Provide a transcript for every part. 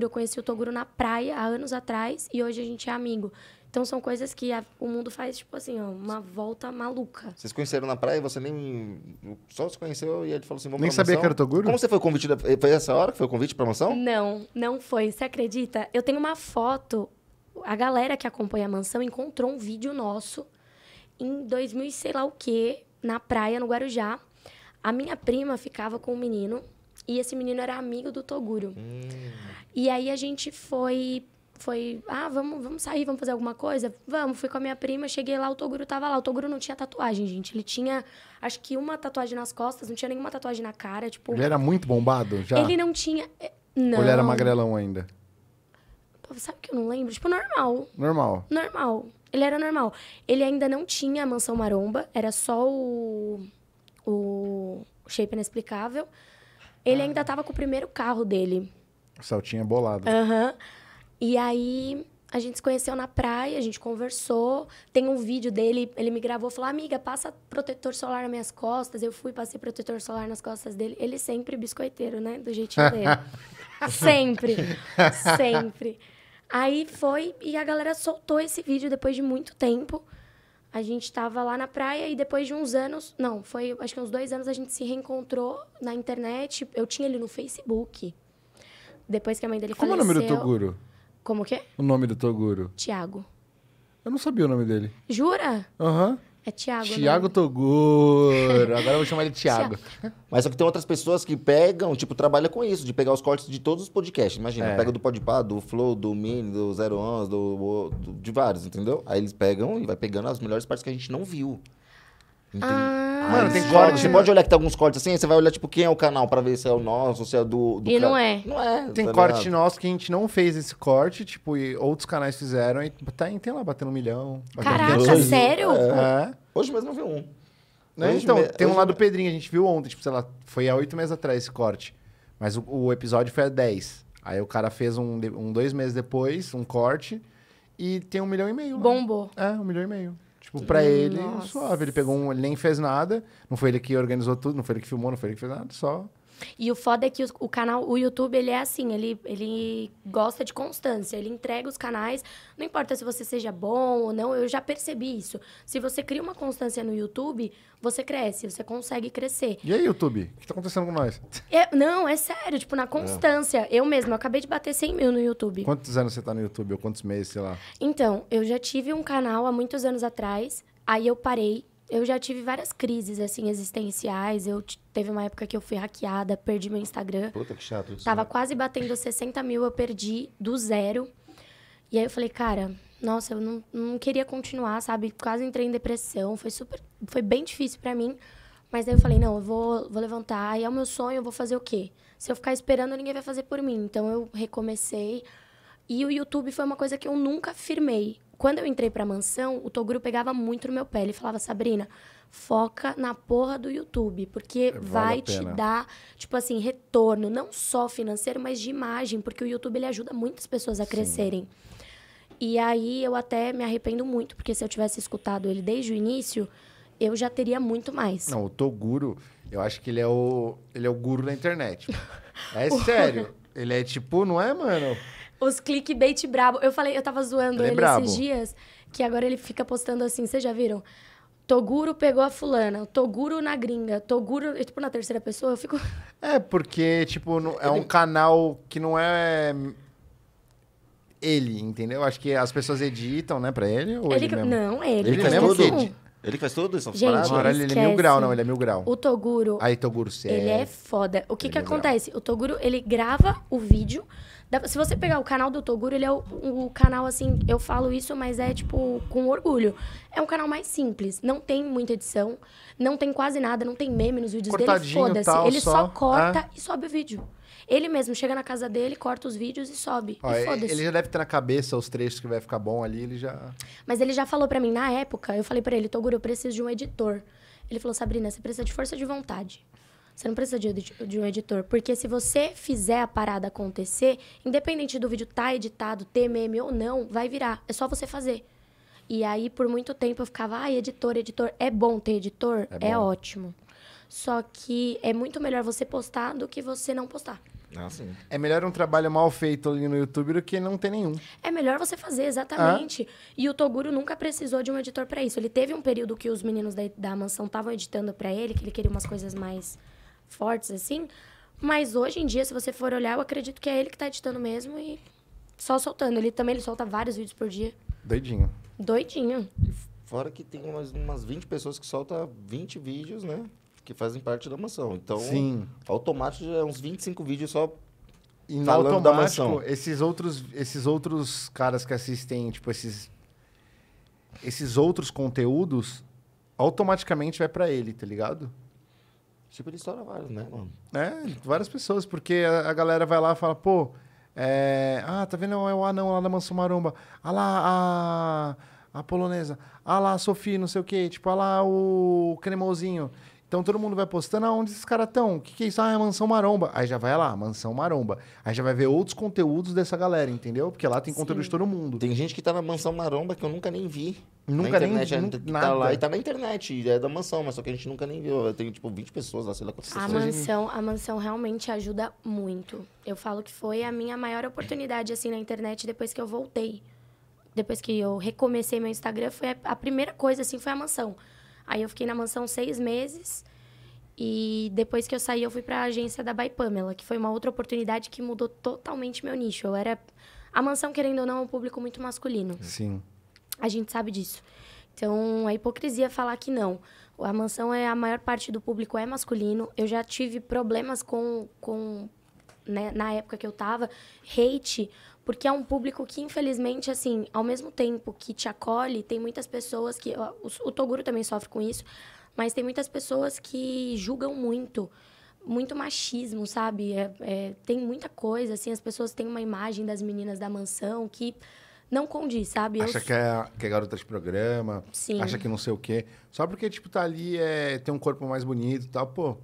Toguro. Eu conheci o Toguro na praia há anos atrás e hoje a gente é amigo. Então são coisas que a, o mundo faz, tipo assim, ó, uma volta maluca. Vocês conheceram na praia e você nem. Só se conheceu e ele falou assim: vamos Nem sabia que era Toguro? Como você foi convidada? Foi essa hora que foi o convite pra mansão? Não, não foi. Você acredita? Eu tenho uma foto. A galera que acompanha a mansão encontrou um vídeo nosso em 2000 sei lá o quê, na praia, no Guarujá. A minha prima ficava com um menino e esse menino era amigo do Toguro. Hum. E aí a gente foi foi, ah, vamos, vamos sair, vamos fazer alguma coisa? Vamos, fui com a minha prima, cheguei lá, o Toguro tava lá. O Toguro não tinha tatuagem, gente. Ele tinha, acho que uma tatuagem nas costas, não tinha nenhuma tatuagem na cara, tipo... Ele era muito bombado já? Ele não tinha... Eh, não. Ou ele era magrelão ainda? Pô, sabe que eu não lembro? Tipo, normal. Normal? Normal. Ele era normal. Ele ainda não tinha a mansão maromba, era só o... o shape inexplicável. Ele ah. ainda é. tava com o primeiro carro dele. O Celtinha é bolado. Aham. Uhum. E aí a gente se conheceu na praia, a gente conversou. Tem um vídeo dele, ele me gravou, falou: "Amiga, passa protetor solar nas minhas costas". Eu fui, passei protetor solar nas costas dele. Ele sempre biscoiteiro, né, do jeitinho dele. sempre. sempre. Aí foi e a galera soltou esse vídeo depois de muito tempo. A gente estava lá na praia e depois de uns anos, não, foi acho que uns dois anos, a gente se reencontrou na internet. Eu tinha ele no Facebook. Depois que a mãe dele Como faleceu. Como é o nome do Toguro? Como o quê? O nome do Toguro. Tiago. Eu não sabia o nome dele. Jura? Aham. Uhum. É Tiago. Tiago né? Toguro. Agora eu vou chamar ele de Tiago. Mas só que tem outras pessoas que pegam, tipo, trabalha com isso, de pegar os cortes de todos os podcasts. Imagina, é. pega do Podpah, do Flow, do Mini, do Zero Ons, do, do, de vários, entendeu? Aí eles pegam e vai pegando as melhores partes que a gente não viu. Entendeu? Ah. Ah, Mano, tem corte. Você né? pode olhar que tem alguns cortes assim, você vai olhar, tipo, quem é o canal pra ver se é o nosso, se é do. do e não é. Não é. Tem tá corte ligado? nosso que a gente não fez esse corte, tipo, e outros canais fizeram e tá, tem lá batendo um milhão. Caraca, sério? É. é. Hoje mesmo eu vi um. Né? Então, me... tem um lá do me... Pedrinho, a gente viu ontem, tipo, sei lá, foi há oito meses atrás esse corte. Mas o, o episódio foi há dez. Aí o cara fez um, um dois meses depois, um corte, e tem um milhão e meio. Bombou. Lá. É, um milhão e meio. Tipo, pra hum, ele, suave. Ele pegou um, ele nem fez nada. Não foi ele que organizou tudo, não foi ele que filmou, não foi ele que fez nada. Só e o foda é que o, o, canal, o YouTube, ele é assim, ele, ele gosta de constância, ele entrega os canais, não importa se você seja bom ou não, eu já percebi isso. Se você cria uma constância no YouTube, você cresce, você consegue crescer. E aí, YouTube? O que tá acontecendo com nós? É, não, é sério, tipo, na constância. É. Eu mesmo, eu acabei de bater 100 mil no YouTube. Quantos anos você tá no YouTube? Ou quantos meses, sei lá? Então, eu já tive um canal há muitos anos atrás, aí eu parei, eu já tive várias crises, assim, existenciais. Eu teve uma época que eu fui hackeada, perdi meu Instagram. Puta que chato. Isso, Tava né? quase batendo 60 mil, eu perdi do zero. E aí eu falei, cara, nossa, eu não, não queria continuar, sabe? Quase entrei em depressão. Foi super. Foi bem difícil para mim. Mas aí eu falei, não, eu vou, vou levantar, e é o meu sonho, eu vou fazer o quê? Se eu ficar esperando, ninguém vai fazer por mim. Então eu recomecei. E o YouTube foi uma coisa que eu nunca firmei quando eu entrei pra mansão, o Toguro pegava muito no meu pé. Ele falava, Sabrina, foca na porra do YouTube, porque é, vale vai te dar, tipo assim, retorno, não só financeiro, mas de imagem, porque o YouTube ele ajuda muitas pessoas a crescerem. Sim. E aí eu até me arrependo muito, porque se eu tivesse escutado ele desde o início, eu já teria muito mais. Não, o Toguro, eu acho que ele é o, ele é o guru da internet. É sério. Ele é tipo, não é, mano? Os clickbait brabo. Eu falei, eu tava zoando ele, é ele é esses dias, que agora ele fica postando assim, vocês já viram? Toguro pegou a fulana, Toguro na gringa, Toguro, tipo, na terceira pessoa, eu fico... É, porque, tipo, é um canal que não é ele, entendeu? Acho que as pessoas editam, né, pra ele, ou ele, ele mesmo? Não, ele. Ele, faz tudo? Assim. Ele faz tudo isso? Gente, Agora ele, ele é mil grau, não, ele é mil grau. O Toguro... Aí, Toguro, sério. Ele é, é foda. O que que é acontece? O Toguro, ele grava o vídeo... Se você pegar o canal do Toguro, ele é o, o, canal, assim, eu falo isso, mas é, tipo, com orgulho. É um canal mais simples. Não tem muita edição, não tem quase nada, não tem meme nos vídeos dele. Foda-se. Ele só, só corta é? e sobe o vídeo. Ele mesmo chega na casa dele, corta os vídeos e sobe. Ó, e ele já deve ter na cabeça os trechos que vai ficar bom ali, ele já. Mas ele já falou para mim, na época, eu falei para ele, Toguro, eu preciso de um editor. Ele falou, Sabrina, você precisa de força de vontade. Você não precisa de, de, um editor. Porque se você fizer a parada acontecer, independente do vídeo estar tá editado, ter meme ou não, vai virar. É só você fazer. E aí, por muito tempo, eu ficava, ai, ah, editor, editor. É bom ter editor? É, é bom. é ótimo. Só que é muito melhor você postar do que você não postar. Nossa. Ah, é melhor um trabalho mal feito ali no YouTube do que não ter nenhum. É melhor você fazer, exatamente. Ah. E o Toguro nunca precisou de um editor para isso. Ele teve um período que os meninos da, da mansão estavam editando para ele, que ele queria umas coisas mais fortes assim. Mas hoje em dia, se você for olhar, eu acredito que é ele que tá editando mesmo e só soltando. Ele também ele solta vários vídeos por dia. Doidinho. Doidinho. E fora que tem umas, umas 20 pessoas que soltam 20 vídeos, né? Que fazem parte da mansão. Então, Sim. automático já é uns 25 vídeos só e falando da mansão. Esses outros, esses outros caras que assistem, tipo, esses. Esses outros conteúdos automaticamente vai para ele, tá ligado? Tipo, ele estoura vários, né, mano? É, várias pessoas, porque a, a galera vai lá e fala, pô, é... ah, tá vendo é o anão lá da Mansão Maromba? Ah lá, a, a polonesa. Ah lá, a Sofia, não sei o quê. Tipo, ah lá, o cremosinho. Então todo mundo vai postando aonde ah, esses caras estão. O que, que é isso? Ah, é Mansão Maromba. Aí já vai lá, Mansão Maromba. Aí já vai ver outros conteúdos dessa galera, entendeu? Porque lá tem Sim. conteúdo de todo mundo. Tem gente que tá na Mansão Maromba que eu nunca nem vi. Nunca na internet, nem vi. Tá lá e tá na internet, é da mansão, mas só que a gente nunca nem viu. Tem tipo 20 pessoas lá, sei lá quantas a pessoas. Mansão, a mansão realmente ajuda muito. Eu falo que foi a minha maior oportunidade assim na internet depois que eu voltei. Depois que eu recomecei meu Instagram, foi a primeira coisa assim, foi a mansão. Aí eu fiquei na mansão seis meses. E depois que eu saí, eu fui para a agência da By Pamela, que foi uma outra oportunidade que mudou totalmente meu nicho. Eu era a mansão querendo ou não é um público muito masculino. Sim. A gente sabe disso. Então, a é hipocrisia falar que não. A mansão é a maior parte do público é masculino. Eu já tive problemas com com né, na época que eu tava, hate, porque é um público que, infelizmente, assim, ao mesmo tempo que te acolhe, tem muitas pessoas que. o, o Toguro também sofre com isso, mas tem muitas pessoas que julgam muito muito machismo, sabe? É, é, tem muita coisa, assim, as pessoas têm uma imagem das meninas da mansão que não condiz, sabe? Acha eu... que, é, que é garota de programa, Sim. acha que não sei o quê. Só porque, tipo, tá ali, é, tem um corpo mais bonito e tal, pô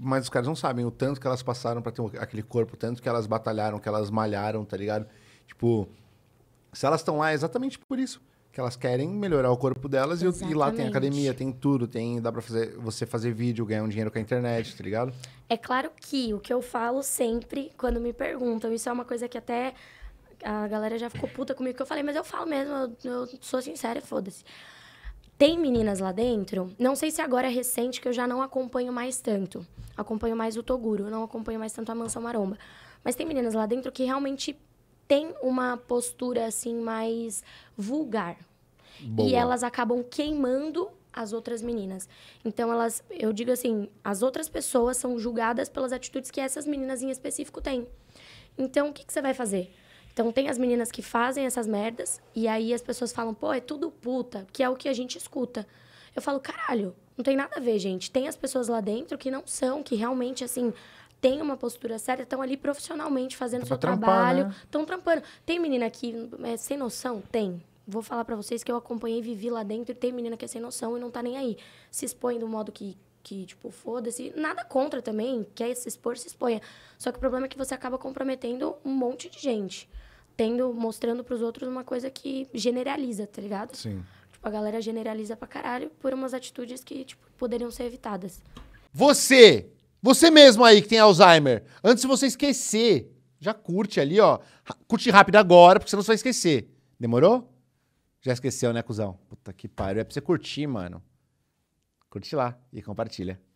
mas os caras não sabem o tanto que elas passaram para ter aquele corpo, tanto que elas batalharam, que elas malharam, tá ligado? Tipo, se elas estão lá é exatamente por isso. Que elas querem melhorar o corpo delas e, lá tem academia, tem tudo, tem dá para fazer você fazer vídeo, ganhar um dinheiro com a internet, tá ligado? É claro que o que eu falo sempre quando me perguntam, isso é uma coisa que até a galera já ficou puta comigo que eu falei, mas eu falo mesmo, eu, eu sou sincera, foda-se. Tem meninas lá dentro, não sei se agora é recente, que eu já não acompanho mais tanto. Acompanho mais o Toguro, não acompanho mais tanto a Mansão Maromba. Mas tem meninas lá dentro que realmente têm uma postura, assim, mais vulgar. Boa. E elas acabam queimando as outras meninas. Então elas, eu digo assim, as outras pessoas são julgadas pelas atitudes que essas meninas em específico têm. Então o que, que você vai fazer? Então tem as meninas que fazem essas merdas e aí as pessoas falam, pô, é tudo puta, que é o que a gente escuta. Eu falo, caralho, não tem nada a ver, gente. Tem as pessoas lá dentro que não são, que realmente, assim, têm uma postura certa estão ali profissionalmente fazendo é seu trampar, trabalho, estão né? trampando. Tem menina que é sem noção? Tem. Vou falar para vocês que eu acompanhei, vivi lá dentro, e tem menina que é sem noção e não tá nem aí. Se expõe do modo que, que tipo, foda-se. Nada contra também, quer se expor, se exponha. Só que o problema é que você acaba comprometendo um monte de gente tendo, mostrando para os outros uma coisa que generaliza, tá ligado? Sim. Tipo, a galera generaliza pra caralho por umas atitudes que, tipo, poderiam ser evitadas. Você! Você mesmo aí que tem Alzheimer, antes de você esquecer, já curte ali, ó. Curte rápido agora, porque senão você vai esquecer. Demorou? Já esqueceu, né, cuzão? Puta que pariu. É pra você curtir, mano. Curte lá e compartilha.